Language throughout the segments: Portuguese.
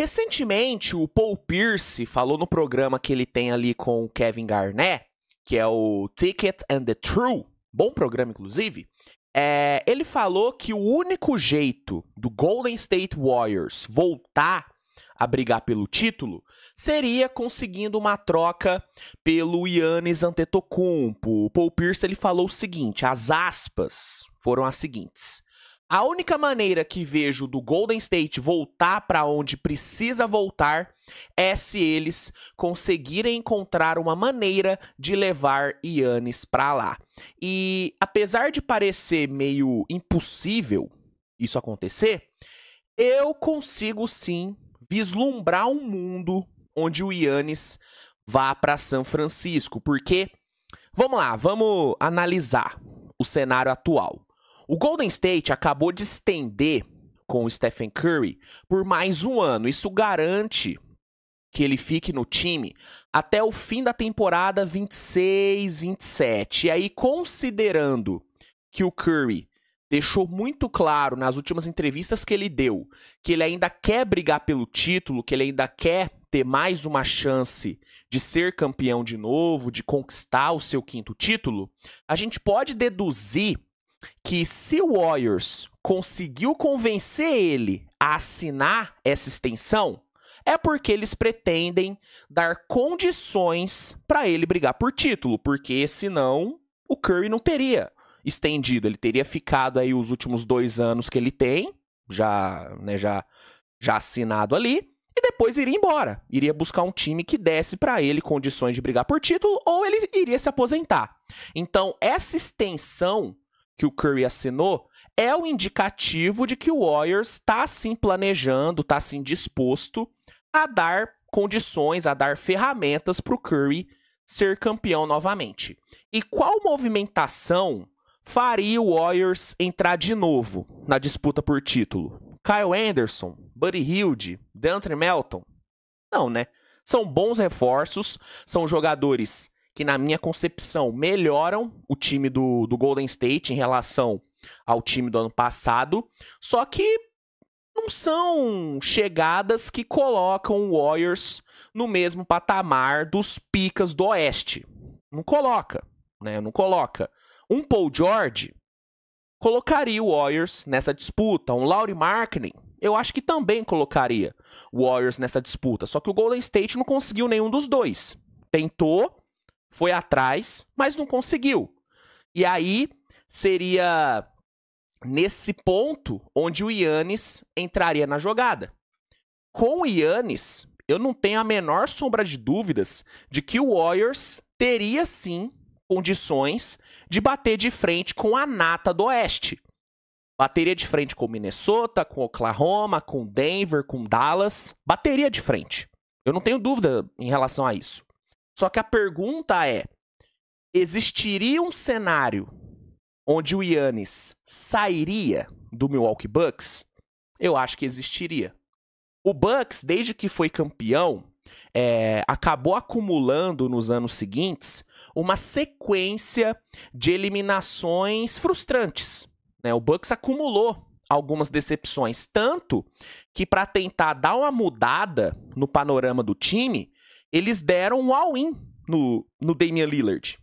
Recentemente, o Paul Pierce falou no programa que ele tem ali com o Kevin Garnett, que é o Ticket and the True, bom programa inclusive. É, ele falou que o único jeito do Golden State Warriors voltar a brigar pelo título seria conseguindo uma troca pelo Yannis Antetokounmpo. O Paul Pierce ele falou o seguinte, as aspas foram as seguintes: a única maneira que vejo do Golden State voltar para onde precisa voltar é se eles conseguirem encontrar uma maneira de levar Yannis para lá. E apesar de parecer meio impossível isso acontecer, eu consigo sim vislumbrar um mundo onde o Yannis vá para São Francisco, porque vamos lá, vamos analisar o cenário atual. O Golden State acabou de estender com o Stephen Curry por mais um ano. Isso garante que ele fique no time até o fim da temporada 26, 27. E aí, considerando que o Curry deixou muito claro nas últimas entrevistas que ele deu que ele ainda quer brigar pelo título, que ele ainda quer ter mais uma chance de ser campeão de novo, de conquistar o seu quinto título, a gente pode deduzir que se o Warriors conseguiu convencer ele a assinar essa extensão, é porque eles pretendem dar condições para ele brigar por título, porque senão o Curry não teria estendido, ele teria ficado aí os últimos dois anos que ele tem, já, né, já, já assinado ali, e depois iria embora, iria buscar um time que desse para ele condições de brigar por título, ou ele iria se aposentar. Então essa extensão que o Curry assinou é o indicativo de que o Warriors está assim planejando, está assim disposto a dar condições, a dar ferramentas para o Curry ser campeão novamente. E qual movimentação faria o Warriors entrar de novo na disputa por título? Kyle Anderson, Buddy Hilde, DeAndre Melton? Não, né? São bons reforços, são jogadores que, na minha concepção, melhoram o time do, do Golden State em relação ao time do ano passado, só que não são chegadas que colocam o Warriors no mesmo patamar dos picas do Oeste. Não coloca, né? Não coloca. Um Paul George colocaria o Warriors nessa disputa. Um Laurie Markkinen, eu acho que também colocaria o Warriors nessa disputa. Só que o Golden State não conseguiu nenhum dos dois. Tentou, foi atrás, mas não conseguiu. E aí seria nesse ponto onde o Yannis entraria na jogada. Com o Yannis, eu não tenho a menor sombra de dúvidas de que o Warriors teria sim condições de bater de frente com a nata do Oeste. Bateria de frente com Minnesota, com Oklahoma, com Denver, com Dallas. Bateria de frente. Eu não tenho dúvida em relação a isso. Só que a pergunta é: existiria um cenário onde o Yannis sairia do Milwaukee Bucks? Eu acho que existiria. O Bucks, desde que foi campeão, é, acabou acumulando nos anos seguintes uma sequência de eliminações frustrantes. Né? O Bucks acumulou algumas decepções, tanto que para tentar dar uma mudada no panorama do time, eles deram um all-in no, no Damian Lillard,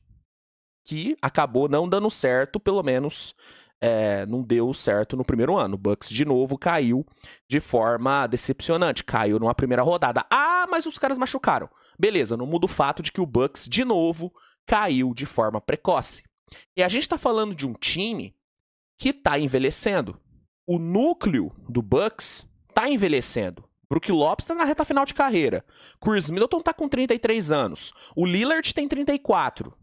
que acabou não dando certo, pelo menos é, não deu certo no primeiro ano. O Bucks, de novo, caiu de forma decepcionante. Caiu numa primeira rodada. Ah, mas os caras machucaram. Beleza, não muda o fato de que o Bucks, de novo, caiu de forma precoce. E a gente tá falando de um time que tá envelhecendo. O núcleo do Bucks tá envelhecendo. Brook Lopes está na reta final de carreira. Chris Middleton está com 33 anos. O Lillard tem 34.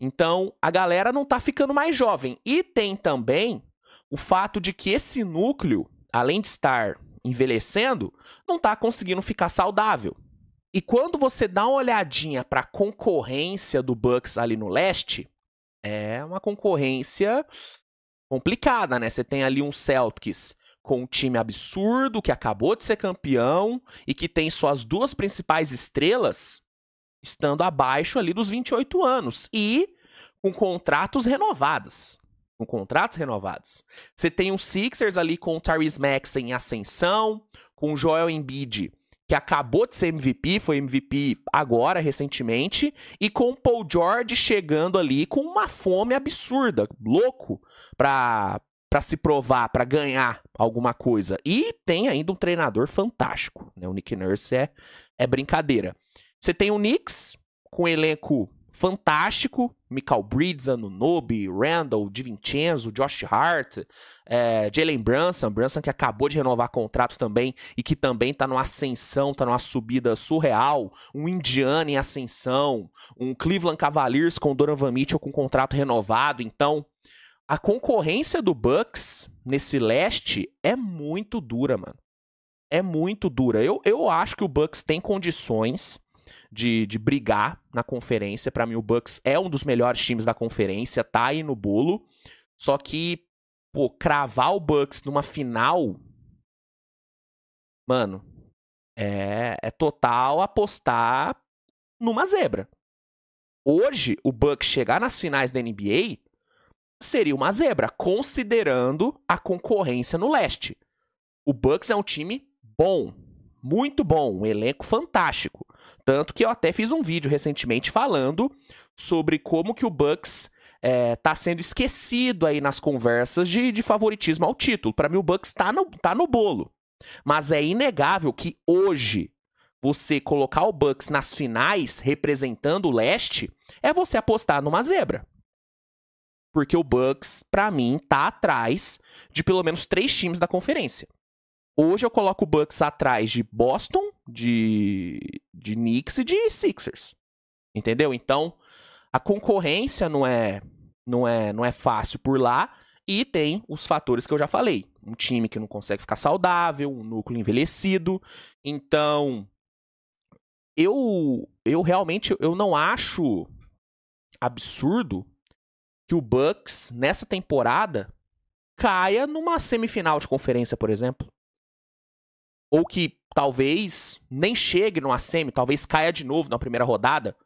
Então, a galera não está ficando mais jovem. E tem também o fato de que esse núcleo, além de estar envelhecendo, não está conseguindo ficar saudável. E quando você dá uma olhadinha para a concorrência do Bucks ali no leste, é uma concorrência complicada, né? Você tem ali um Celtics com um time absurdo que acabou de ser campeão e que tem suas duas principais estrelas estando abaixo ali dos 28 anos e com contratos renovados. Com contratos renovados. Você tem um Sixers ali com o Tyrese Max em ascensão, com o Joel Embiid que acabou de ser MVP, foi MVP agora, recentemente, e com o Paul George chegando ali com uma fome absurda, louco, pra, para se provar, para ganhar alguma coisa. E tem ainda um treinador fantástico, né? O Nick Nurse é, é brincadeira. Você tem o Knicks com um elenco fantástico, Michael Bridges, Anunobi, Randall, DiVincenzo, Josh Hart, é, Jalen Brunson, Brunson que acabou de renovar contrato também e que também está numa ascensão, está numa subida surreal, um Indiana em ascensão, um Cleveland Cavaliers com Donovan Mitchell com contrato renovado, então a concorrência do Bucks nesse leste é muito dura, mano. É muito dura. Eu, eu acho que o Bucks tem condições de, de brigar na conferência. Para mim, o Bucks é um dos melhores times da conferência, tá aí no bolo. Só que, pô, cravar o Bucks numa final. Mano, é, é total apostar numa zebra. Hoje, o Bucks chegar nas finais da NBA seria uma zebra, considerando a concorrência no leste. O Bucks é um time bom, muito bom, um elenco fantástico. Tanto que eu até fiz um vídeo recentemente falando sobre como que o Bucks está é, sendo esquecido aí nas conversas de, de favoritismo ao título. Para mim, o Bucks está no, tá no bolo. Mas é inegável que hoje você colocar o Bucks nas finais representando o leste é você apostar numa zebra porque o Bucks, para mim, tá atrás de pelo menos três times da conferência. Hoje eu coloco o Bucks atrás de Boston, de, de Knicks e de Sixers. Entendeu? Então, a concorrência não é não é não é fácil por lá e tem os fatores que eu já falei. Um time que não consegue ficar saudável, um núcleo envelhecido. Então, eu eu realmente eu não acho absurdo que o Bucks nessa temporada caia numa semifinal de conferência, por exemplo. Ou que talvez nem chegue numa semi, talvez caia de novo na primeira rodada.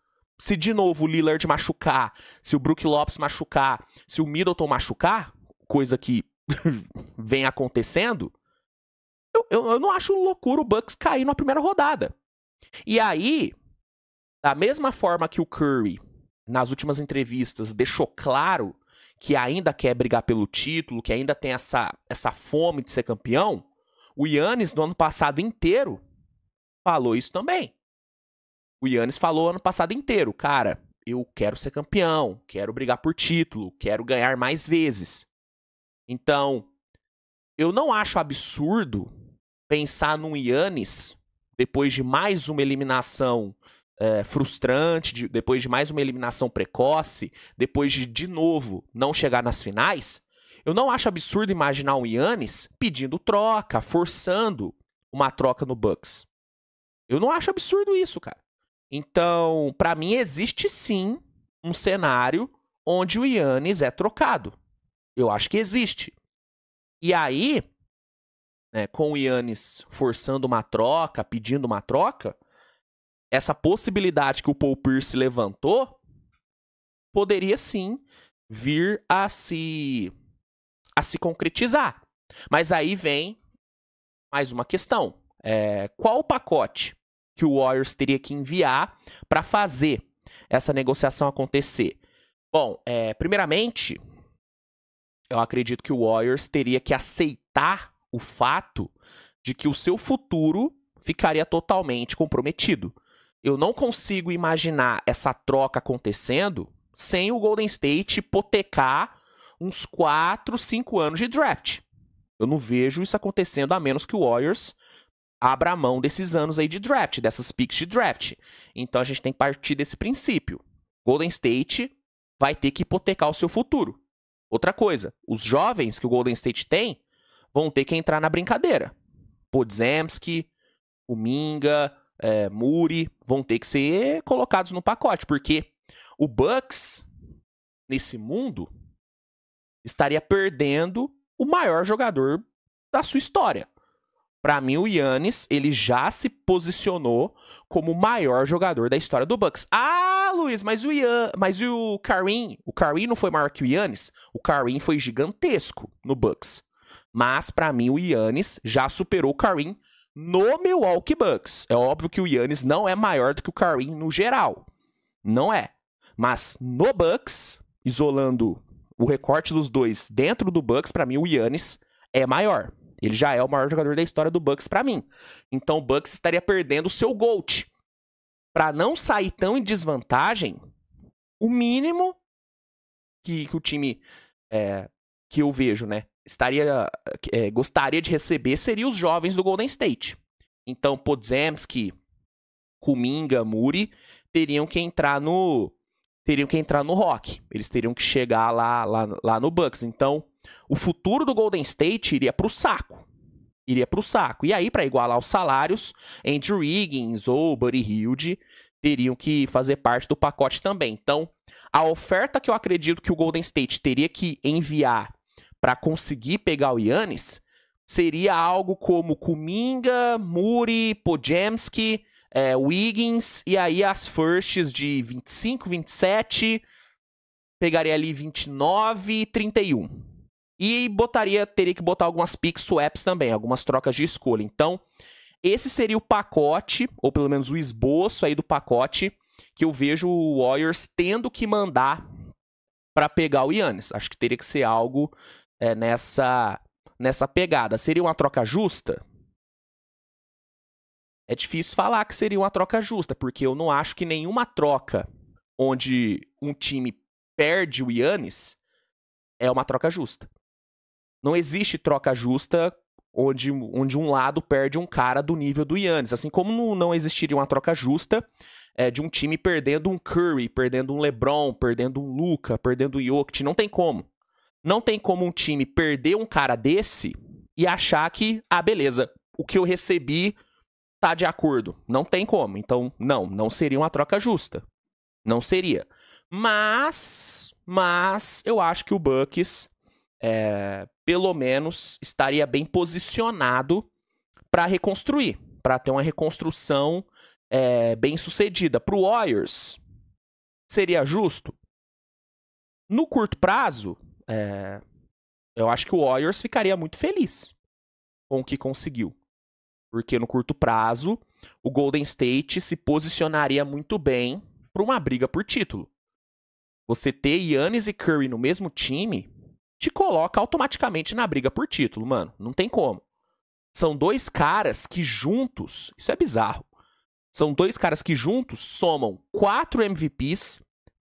Se de novo o Lillard machucar, se o Brook Lopes machucar, se o Middleton machucar, coisa que vem acontecendo, eu, eu, eu, não acho loucura o Bucks cair na primeira rodada. E aí, da mesma forma que o Curry nas últimas entrevistas, deixou claro que ainda quer brigar pelo título, que ainda tem essa, essa fome de ser campeão, o Yannis, no ano passado inteiro, falou isso também. O Yannis falou ano passado inteiro, cara, eu quero ser campeão, quero brigar por título, quero ganhar mais vezes. Então, eu não acho absurdo pensar num Yannis depois de mais uma eliminação é, frustrante, de, depois de mais uma eliminação precoce, depois de de novo não chegar nas finais, eu não acho absurdo imaginar o Yannis pedindo troca, forçando uma troca no Bucks. Eu não acho absurdo isso, cara. Então, para mim existe sim um cenário onde o Yannis é trocado. Eu acho que existe. E aí, né, com o Yannis forçando uma troca, pedindo uma troca, essa possibilidade que o Paul Pierce levantou poderia sim vir a se a se concretizar. Mas aí vem mais uma questão: é, qual o pacote que o Warriors teria que enviar para fazer essa negociação acontecer? Bom, é, primeiramente, eu acredito que o Warriors teria que aceitar o fato de que o seu futuro ficaria totalmente comprometido eu não consigo imaginar essa troca acontecendo sem o Golden State hipotecar uns 4, 5 anos de draft. Eu não vejo isso acontecendo a menos que o Warriors abra mão desses anos aí de draft, dessas picks de draft. Então a gente tem que partir desse princípio. Golden State vai ter que hipotecar o seu futuro. Outra coisa, os jovens que o Golden State tem vão ter que entrar na brincadeira. Podzemski, o é, Muri, vão ter que ser colocados no pacote, porque o Bucks, nesse mundo, estaria perdendo o maior jogador da sua história. Para mim, o Yannis, ele já se posicionou como o maior jogador da história do Bucks. Ah, Luiz, mas o Ian, mas o Karim, o Karim não foi maior que o Yannis? O Karim foi gigantesco no Bucks. Mas para mim o Yannis já superou o Karim no Milwaukee Bucks. É óbvio que o Yannis não é maior do que o Karim no geral. Não é. Mas no Bucks, isolando o recorte dos dois dentro do Bucks, para mim o Yannis é maior. Ele já é o maior jogador da história do Bucks para mim. Então o Bucks estaria perdendo o seu GOAT. Para não sair tão em desvantagem, o mínimo que, que o time é, que eu vejo, né, estaria é, gostaria de receber seriam os jovens do Golden State. Então, Podzemski, Kuminga, Muri teriam que entrar no teriam que entrar no rock. Eles teriam que chegar lá lá, lá no Bucks. Então, o futuro do Golden State iria para o saco. Iria para o saco. E aí, para igualar os salários, Andrew Wiggins ou Buddy Hilde teriam que fazer parte do pacote também. Então, a oferta que eu acredito que o Golden State teria que enviar para conseguir pegar o Yannis seria algo como Kuminga, Muri, Podjemski, é, Wiggins, e aí as firsts de 25, 27, pegaria ali 29 e 31. E botaria, teria que botar algumas pick swaps também, algumas trocas de escolha. Então, esse seria o pacote, ou pelo menos o esboço aí do pacote, que eu vejo o Warriors tendo que mandar para pegar o Yannis. Acho que teria que ser algo é, nessa, nessa pegada. Seria uma troca justa? É difícil falar que seria uma troca justa, porque eu não acho que nenhuma troca onde um time perde o Yannis é uma troca justa. Não existe troca justa onde, onde um lado perde um cara do nível do Yannis. Assim como não existiria uma troca justa é, de um time perdendo um Curry, perdendo um LeBron, perdendo um Luca, perdendo o Jokic. Não tem como. Não tem como um time perder um cara desse e achar que, ah, beleza, o que eu recebi tá de acordo. Não tem como. Então, não, não seria uma troca justa. Não seria. Mas, mas eu acho que o Bucks, é, pelo menos, estaria bem posicionado para reconstruir, para ter uma reconstrução é, bem sucedida. Para o Warriors, seria justo? No curto prazo, é, eu acho que o Warriors ficaria muito feliz com o que conseguiu. Porque no curto prazo, o Golden State se posicionaria muito bem para uma briga por título. Você ter Yannis e Curry no mesmo time te coloca automaticamente na briga por título, mano. Não tem como. São dois caras que juntos, isso é bizarro. São dois caras que juntos somam quatro MVPs,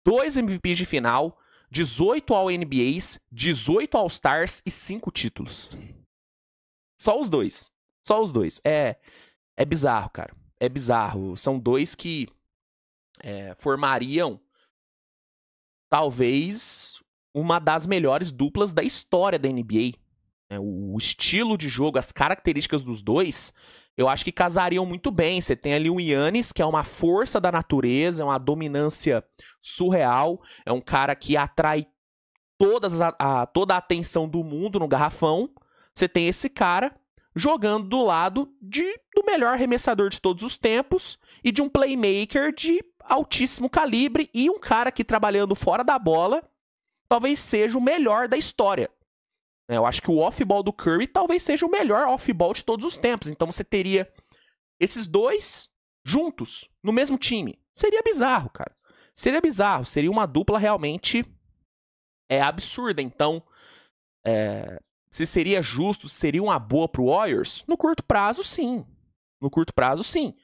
dois MVPs de final 18 All-NBAs, 18 All-Stars e 5 títulos. Só os dois. Só os dois. É, é bizarro, cara. É bizarro. São dois que é, formariam talvez uma das melhores duplas da história da NBA. Né? O, estilo de jogo, as características dos dois, eu acho que casariam muito bem. Você tem ali o Yannis, que é uma força da natureza, é uma dominância surreal, é um cara que atrai todas a, a, toda a atenção do mundo no garrafão. Você tem esse cara jogando do lado de, do melhor arremessador de todos os tempos e de um playmaker de altíssimo calibre e um cara que trabalhando fora da bola talvez seja o melhor da história. Né, eu acho que o off-ball do Curry talvez seja o melhor off-ball de todos os tempos. Então você teria esses dois juntos, no mesmo time. Seria bizarro, cara. Seria bizarro. Seria uma dupla realmente é absurda. Então, é, se seria justo, seria uma boa pro Warriors? No curto prazo, sim. No curto prazo, sim.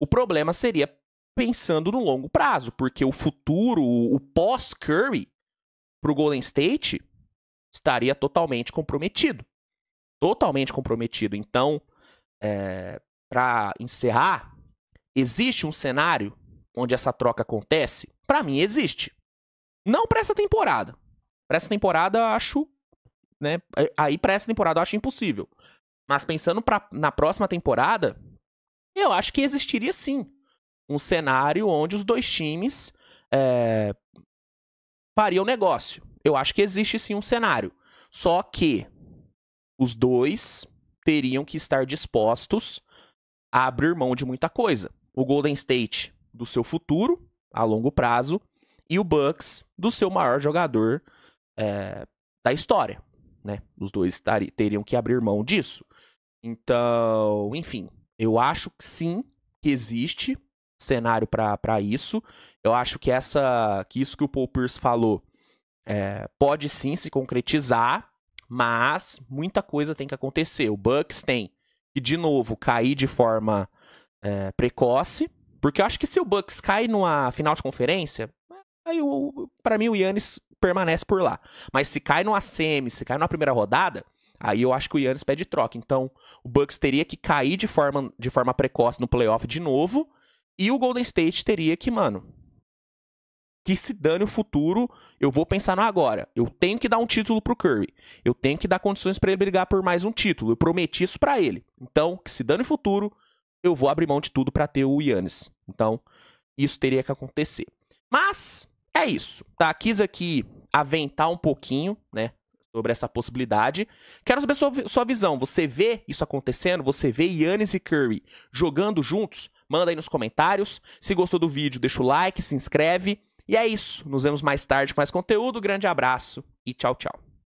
O problema seria pensando no longo prazo, porque o futuro, o pós-Curry pro Golden State estaria totalmente comprometido. Totalmente comprometido. Então, é, para encerrar, existe um cenário onde essa troca acontece? Para mim, existe. Não para essa temporada. Para essa temporada, acho. Né, é, aí, para essa temporada, acho impossível. Mas pensando pra, na próxima temporada, eu acho que existiria sim um cenário onde os dois times é, fariam negócio. Eu acho que existe sim um cenário. Só que os dois teriam que estar dispostos a abrir mão de muita coisa. O Golden State do seu futuro a longo prazo e o Bucks do seu maior jogador é, da história, né? Os dois teriam que abrir mão disso. Então, enfim, eu acho que sim que existe cenário para isso. Eu acho que essa que isso que o Paul Pierce falou é, pode sim se concretizar, mas muita coisa tem que acontecer. O Bucks tem que, de novo, cair de forma é, precoce, porque eu acho que se o Bucks cai numa final de conferência, aí para mim o Yannis permanece por lá. Mas se cai numa semi, se cai numa primeira rodada, aí eu acho que o Yannis pede troca. Então, o Bucks teria que cair de forma, de forma precoce no playoff de novo, e o Golden State teria que, mano, que se dane o futuro, eu vou pensar no agora. Eu tenho que dar um título pro Curry. Eu tenho que dar condições para ele brigar por mais um título. Eu prometi isso para ele. Então, que se dane o futuro, eu vou abrir mão de tudo para ter o Yannis. Então, isso teria que acontecer. Mas é isso, tá? Quis aqui aventar um pouquinho, né, sobre essa possibilidade. Quero saber sua, sua visão. Você vê isso acontecendo? Você vê Yannis e Curry jogando juntos? Manda aí nos comentários. Se gostou do vídeo, deixa o like, se inscreve. E é isso. Nos vemos mais tarde com mais conteúdo. Grande abraço e tchau, tchau.